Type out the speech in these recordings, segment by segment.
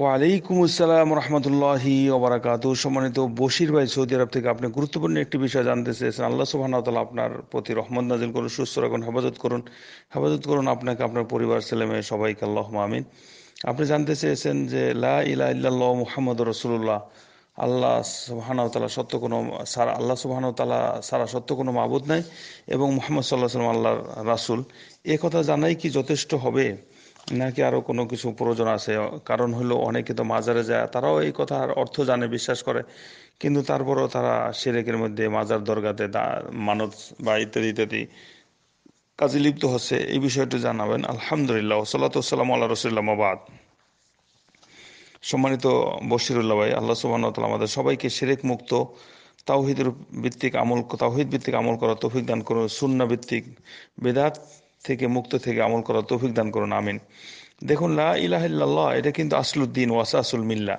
ওয়ালাইকুম আসসালাম রহমতুল্লাহি ওবরাকাত সম্মানিত বশির ভাই সৌদি আরব থেকে আপনি গুরুত্বপূর্ণ একটি বিষয় জানতে চেয়েছেন আল্লাহ সুবাহতালা আপনার প্রতি রহমত নাজিল করুন সুস্থ রাখুন হেফাজত করুন হেফাজত করুন আপনাকে আপনার পরিবার ছেলেমেয়ে সবাইকে আল্লাহ আমিন আপনি জানতে চেয়েছেন যে লা ইলা ইল্লাল্লাহ মুহাম্মদ রসুল্লাহ আল্লাহ সুবাহানতালা সত্য কোনো সারা আল্লাহ সুবাহানতালা সারা সত্য কোনো মাবুদ নাই এবং মোহাম্মদ সাল্লাহ সাল্লাম আল্লাহ রাসুল এ কথা জানাই কি যথেষ্ট হবে নাকি আরও কোনো কিছু প্রয়োজন আছে কারণ হলো অনেকে তো মাজারে যায় তারাও এই কথার অর্থ জানে বিশ্বাস করে কিন্তু তারপরেও তারা সেরেকের মধ্যে মাজার দরগাতে মানত বা ইত্যাদি ইত্যাদি কাজে লিপ্ত হচ্ছে এই বিষয়টি জানাবেন আলহামদুলিল্লাহ সাল্লাতাম আল্লাহ রসুল্লামাবাদ সম্মানিত বশিরুল্লাহ ভাই আল্লাহ সুবাহ আমাদের সবাইকে সেরেক মুক্ত তাওহিদের ভিত্তিক আমল তাওহিদ ভিত্তিক আমল করা তৌফিক দান করুন সুন্না ভিত্তিক বেদাত থেকে মুক্ত থেকে আমল করার তৌফিক দান করুন আমিন দেখুন লা ইলাহিল্লাহ এটা কিন্তু আসলুদ্দিন ওয়াসাসুল মিল্লা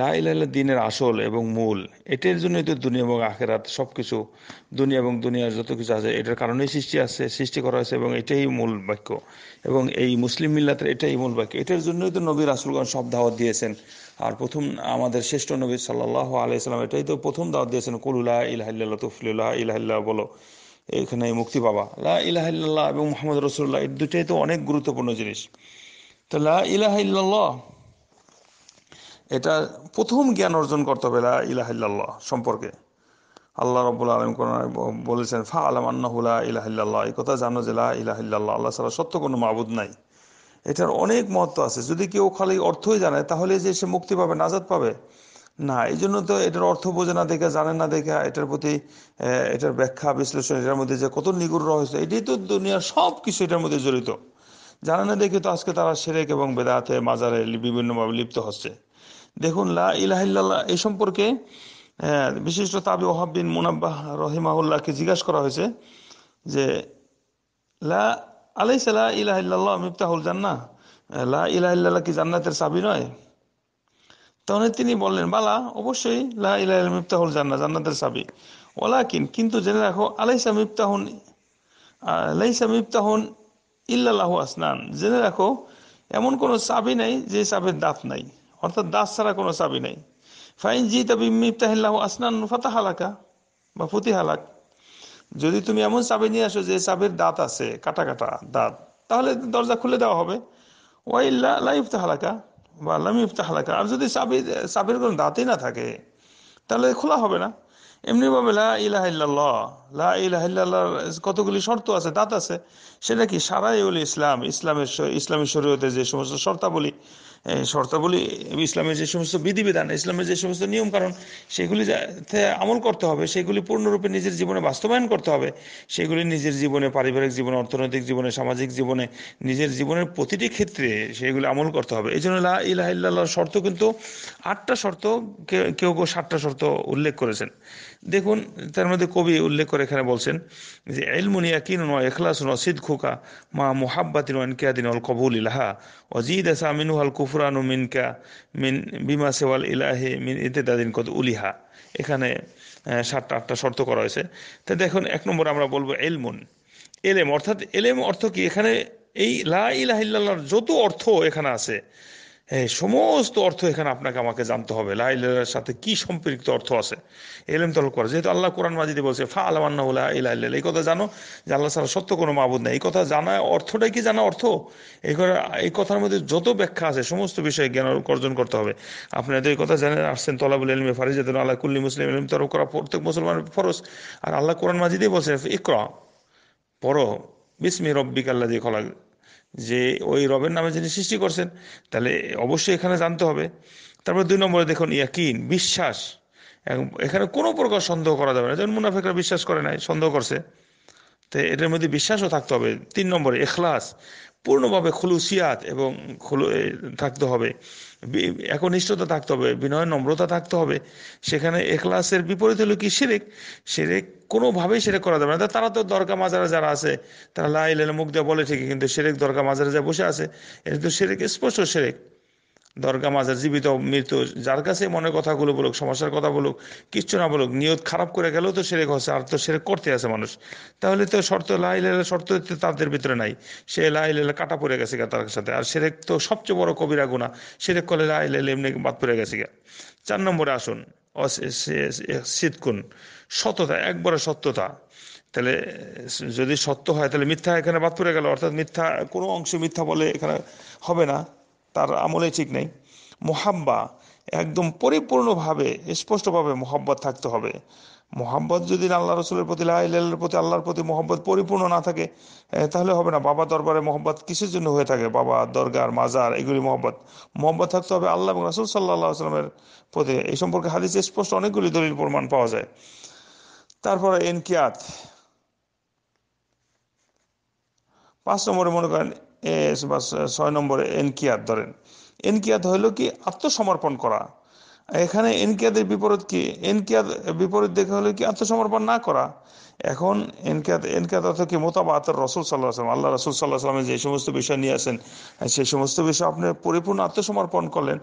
লা ইলাহ দিনের আসল এবং মূল এটার জন্যই তো দুনিয়া এবং আখেরাত সব কিছু দুনিয়া এবং দুনিয়ার যত কিছু আছে এটার কারণেই সৃষ্টি আছে সৃষ্টি করা হয়েছে এবং এটাই মূল বাক্য এবং এই মুসলিম মিল্লাতের এটাই মূল বাক্য এটার জন্যই তো নবীর আসলগণ সব দাওয়াত দিয়েছেন আর প্রথম আমাদের শ্রেষ্ঠ নবী সাল্লাহ আলাইসালাম এটাই তো প্রথম দাওয়াত দিয়েছেন কলুলা ইলাহিল্লা তুফুল্লাহ ইলাহিল্লাহ বলো এখানে মুক্তি পাবা লা ইলাহা ইল্লাল্লাহ এবং মোহাম্মদ রাসূলুল্লাহ এই দুটাই তো অনেক গুরুত্বপূর্ণ জিনিস তো লা ইলাহা ইল্লাল্লাহ এটা প্রথম জ্ঞান অর্জন করতে হবে লা ইলাহা ইল্লাল্লাহ সম্পর্কে আল্লাহ আলামিন আলম বলেছেন ফা লা ইলাহা ইল্লাল্লাহ এই কথা জানো যে লা ইল্লাল্লাহ আল্লাহ ছাড়া সত্য কোনো মাবুদ নাই এটার অনেক মহত্ব আছে যদি কেউ খালি অর্থই জানে তাহলে যে সে মুক্তি পাবে নাজাদ পাবে না এই জন্য তো এটার অর্থ বোঝে না দেখে জানে না দেখে এটার প্রতি এটার ব্যাখ্যা বিশ্লেষণ এটার মধ্যে যে কত নিগুড় রহস্য এটাই তো দুনিয়ার সব কিছু এটার মধ্যে জড়িত জানে না দেখে তো আজকে তারা সেরেক এবং বেদাতে মাজারে বিভিন্নভাবে লিপ্ত হচ্ছে দেখুন লা ইলাহিল্লাহ এই সম্পর্কে বিশিষ্ট তাবি ওহাব বিন মুনাব্বাহ রহিমাহুল্লাহকে জিজ্ঞাসা করা হয়েছে যে লা আলাইসাল্লাহ ইলাহিল্লাহ মিফতাহুল জান্না লা ইলাহিল্লাহ কি জান্নাতের চাবি নয় তখন তিনি বললেন বালা অবশ্যই লা ইলাহ মিফতাহুল জান্না জান্নাতের ওলা কিন কিন্তু জেনে রাখো আলাইসা মিফতাহুন আলাইসা মিফতাহুন ইল্লাহু আসনান জেনে রাখো এমন কোনো চাবি নাই যে সাবের দাঁত নাই অর্থাৎ দাঁত ছাড়া কোনো চাবি নাই ফাইন জি তবি মিফতাহিল্লাহ আসনান ফাতা হালাকা বা ফুতি হালাক যদি তুমি এমন চাবি নিয়ে আসো যে সাবের দাঁত আছে কাটা কাটা দাঁত তাহলে দরজা খুলে দেওয়া হবে ওয়াইল্লা লাইফ হালাকা বা আল্লাহ ইফতাহ লাকা আর যদি চাবি চাবির কোনো দাঁতই না থাকে তাহলে খোলা হবে না এমনিভাবে লা ইলাহ ইল্লাল্লাহ লা ইলাহ ইল্লাল্লাহর কতগুলি শর্ত আছে দাঁত আছে সেটা কি সারাই ইসলাম ইসলামের ইসলামী শরীয়তে যে সমস্ত শর্তাবলী শর্তাবলী ইসলামের যে সমস্ত বিধিবিধান ইসলামের যে সমস্ত নিয়ম কারণ সেগুলি আমল করতে হবে সেগুলি পূর্ণরূপে নিজের জীবনে বাস্তবায়ন করতে হবে সেগুলি নিজের জীবনে পারিবারিক জীবনে অর্থনৈতিক জীবনে সামাজিক জীবনে নিজের জীবনের প্রতিটি ক্ষেত্রে সেগুলি আমল করতে হবে এই জন্য ইলাহ ইল্লাহর শর্ত কিন্তু আটটা শর্ত কেউ কেউ সাতটা শর্ত উল্লেখ করেছেন দেখুন তার মধ্যে কবি উল্লেখ করে এখানে বলছেন যে এলমুনিয়া কিন নয় এখলাস নয় সিদ খুকা মা নয় কেয়াদিন অল কবুল ইলাহা অজিদ আসামিনু হাল কুফ কুফরানু মিনকা মিন বিমা সেওয়াল ইলাহে মিন দাদিন কত উলিহা এখানে সাতটা আটটা শর্ত করা হয়েছে তো দেখুন এক নম্বর আমরা বলবো এলমুন এলেম অর্থাৎ এলেম অর্থ কি এখানে এই লা ইলাহ যত অর্থ এখানে আছে সমস্ত অর্থ এখানে আপনাকে আমাকে জানতে হবে লাইলের সাথে কি সম্পৃক্ত অর্থ আছে এলেম তল করে যেহেতু আল্লাহ কোরআন মাজিদে বলছে ফা আলামান্না উল্লাহ ইলাহ এই কথা জানো যে আল্লাহ সারা সত্য কোনো মাবুদ নেই এই কথা জানা অর্থটাই কি জানা অর্থ এই এই কথার মধ্যে যত ব্যাখ্যা আছে সমস্ত বিষয়ে জ্ঞান অর্জন করতে হবে আপনারা তো এই কথা জানেন আসছেন তলাবুল এলমে ফারিজাদ আল্লাহ কুল্লি মুসলিম এলম তলব করা প্রত্যেক মুসলমানের ফরজ আর আল্লাহ কোরআন মাজিদে বলছে ইকরা পড়ো বিসমি রব্বিক আল্লাহ দিয়ে খোলা যে ওই রবের নামে যিনি সৃষ্টি করছেন তাহলে অবশ্যই এখানে জানতে হবে তারপর দুই নম্বরে দেখুন ইয়াকিন বিশ্বাস এখানে কোনো প্রকার সন্দেহ করা যাবে না যেমন মুনাফেকরা বিশ্বাস করে নাই সন্দেহ করছে তো এটার মধ্যে বিশ্বাসও থাকতে হবে তিন নম্বরে এখলাস পূর্ণভাবে খুলুসিয়াত এবং থাকতে হবে একনিষ্ঠতা থাকতে হবে বিনয় নম্রতা থাকতে হবে সেখানে এখলাসের বিপরীত হলো কি সেরেক সেরেক কোনোভাবেই সেরেক করা যাবে না তারা তো দরগা মাজারা যারা আছে তারা লাইল মুখ দিয়ে বলে ঠিকই কিন্তু সেরেক দরগা মাজারা যা বসে আছে এটা তো সেরেক স্পষ্ট সেরেক দরগা মাজার জীবিত মৃত যার কাছে মনের কথাগুলো বলুক সমস্যার কথা বলুক কিচ্ছু না বলুক নিয়ত খারাপ করে গেলেও তো সেরে হচ্ছে আর তো সেরে করতে আছে মানুষ তাহলে তো শর্ত লেলা শর্ত তাদের ভিতরে নাই সে লাইলেলা কাটা পড়ে গেছে গা তার সাথে আর সেরে তো সবচেয়ে বড় কবিরা গুণা সেরেক করলে লেলে এমনি বাদ পড়ে গেছে গা চার নম্বরে আসুন শীতকুন সততা একবারে সত্যতা তাহলে যদি সত্য হয় তাহলে মিথ্যা এখানে বাদ পড়ে গেল অর্থাৎ মিথ্যা কোনো অংশ মিথ্যা বলে এখানে হবে না তার আমলে ঠিক নেই মোহাব্বা একদম পরিপূর্ণভাবে স্পষ্টভাবে মোহাব্বত থাকতে হবে মোহাম্মত যদি আল্লাহ রসুলের প্রতি লাইলের প্রতি আল্লাহর প্রতি মোহাম্মত পরিপূর্ণ না থাকে তাহলে হবে না বাবা দরবারে মোহাম্মত কিসের জন্য হয়ে থাকে বাবা দরগার মাজার এগুলি মোহাম্মত মোহাম্মত থাকতে হবে আল্লাহ এবং রাসুল সাল্লাহ আসলামের প্রতি এই সম্পর্কে হাদিস স্পষ্ট অনেকগুলি দলিল প্রমাণ পাওয়া যায় তারপরে এনকিয়াত পাঁচ নম্বরে মনে করেন বা ছয় নম্বরে এনকিয়াত ধরেন এনকিয়াত হইল কি আত্মসমর্পণ করা এখানে এনকিয়াদের বিপরীত কি এনকিয়াদ বিপরীত দেখে হলো কি আত্মসমর্পণ না করা এখন এনকিয়াদ এনকিয়াদ অর্থ কি মোতাবাত রসুল সাল্লাহ আসলাম আল্লাহ রসুল সাল্লাহ আসলামে যে সমস্ত বিষয় নিয়ে আসেন সেই সমস্ত বিষয় আপনি পরিপূর্ণ আত্মসমর্পণ করলেন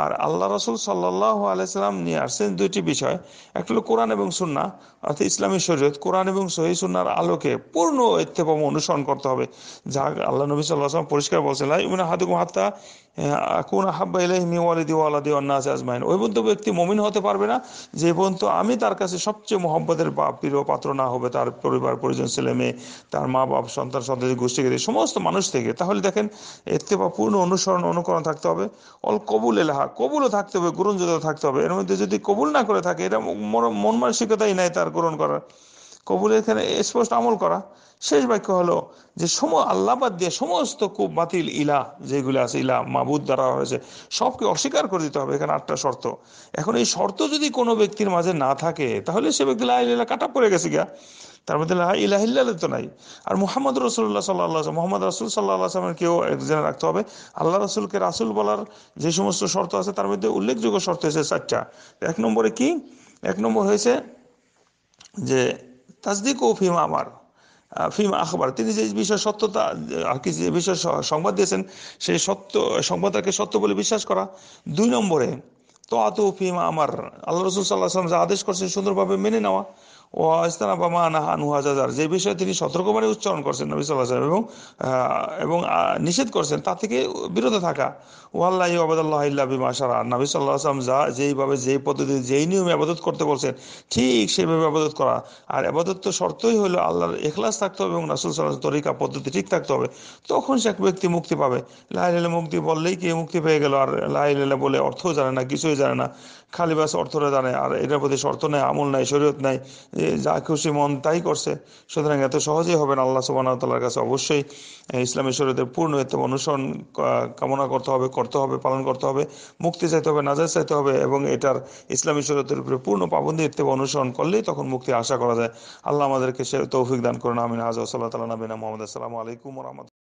আর আল্লাহ রসুল সাল্লাহ আলাইসাল্লাম নিয়ে আসছেন দুইটি বিষয় একটা হলো কোরআন এবং সুন্না অর্থাৎ ইসলামী শরীয়ত কোরআন এবং সহি সুন্নার আলোকে পূর্ণ ইত্যেপম অনুসরণ করতে হবে যা আল্লাহ নবী সাল্লাহ আসলাম পরিষ্কার বলছেন ইমন হাদুকুম হাত্তা কোন হাব্বা ইলাই ওয়ালাদি অন্নাস আজমাইন ওই পর্যন্ত ব্যক্তি মমিন হতে পারবে না যে পর্যন্ত আমি তার কাছে সবচেয়ে মোহাম্মদের বা প্রিয় পাত্র না হবে তার পরিবার পরিজন ছেলে মেয়ে তার মা বাপ সন্তান সন্তান গোষ্ঠীকে সমস্ত মানুষ থেকে তাহলে দেখেন এতে বা পূর্ণ অনুসরণ অনুকরণ থাকতে হবে অল কবুল এলাহা কবুলও থাকতে হবে গ্রহণযোগ্য থাকতে হবে এর মধ্যে যদি কবুল না করে থাকে এটা মন মানসিকতাই নাই তার গ্রহণ করার কবুলের এখানে স্পষ্ট আমল করা শেষ বাক্য হলো যে সম আল্লাহ বাদ দিয়ে সমস্ত কুব বাতিল ইলা যেগুলো আছে ইলা মাবুদ দ্বারা হয়েছে সবকে অস্বীকার করে দিতে হবে এখানে আটটা শর্ত এখন এই শর্ত যদি কোনো ব্যক্তির মাঝে না থাকে তাহলে সে ব্যক্তি লাহিল্লা কাটা পড়ে গেছে গিয়া তার মধ্যে ইলাহিল্লা তো নাই আর মোহাম্মদ রসুল্লাহ সাল্লাহ মোহাম্মদ রাসুল সাল্লাহ আসলামের কেউ জেনে রাখতে হবে আল্লাহ রাসুলকে রাসুল বলার যে সমস্ত শর্ত আছে তার মধ্যে উল্লেখযোগ্য শর্ত হয়েছে চারটা এক নম্বরে কি এক নম্বর হয়েছে যে তাজদিক ও ফিম আমার ফিমা আখবর তিনি যে বিষয়ে সত্যতা আর কি যে বিষয়ে সংবাদ দিয়েছেন সেই সত্য সংবাদটাকে সত্য বলে বিশ্বাস করা দুই নম্বরে তো আতু ফিম আমার আল্লাহ রসুল সাল্লাহ সাল্লাম যা আদেশ করছেন সুন্দরভাবে মেনে নেওয়া ও হাজার যে বিষয়ে তিনি সতর্কবাণী উচ্চারণ করছেন নবী সাল্লাহ এবং এবং নিষেধ করছেন তা থেকে বিরত থাকা ওয়াল্লাহ আবাদাল্লাহ বিমা সারা নবী সাল্লাহ আসলাম যা যেইভাবে যেই পদ্ধতি যেই নিয়মে আবাদত করতে বলছেন ঠিক সেইভাবে আবাদত করা আর আবাদত তো শর্তই হলো আল্লাহর এখলাস থাকতে হবে এবং রাসুল সাল্লাহ তরিকা পদ্ধতি ঠিক থাকতে হবে তখন সে এক ব্যক্তি মুক্তি পাবে লাহিল্লা মুক্তি বললেই কে মুক্তি পেয়ে গেল আর লাহিল্লা বলে অর্থও জানে না কিছুই জানে না খালিবাস অর্থটা জানে আর এটার প্রতি শর্ত নেই আমল নাই শরীয়ত নাই যে যা খুশি মন তাই করছে সুতরাং এত সহজেই হবে না আল্লাহ সুবাহতাল্লার কাছে অবশ্যই ইসলামী শরীয়তের পূর্ণ এতে অনুসরণ কামনা করতে হবে করতে হবে পালন করতে হবে মুক্তি চাইতে হবে নাজাজ চাইতে হবে এবং এটার ইসলামী শরীয়তের উপরে পূর্ণ পাবন্দি এতে অনুসরণ করলেই তখন মুক্তি আশা করা যায় আল্লাহ আমাদেরকে সে তৌফিক দান করুন আমিন আজ সাল্লাহ তালা নবীনা মোহাম্মদ আসসালামু আলাইকুম রহমত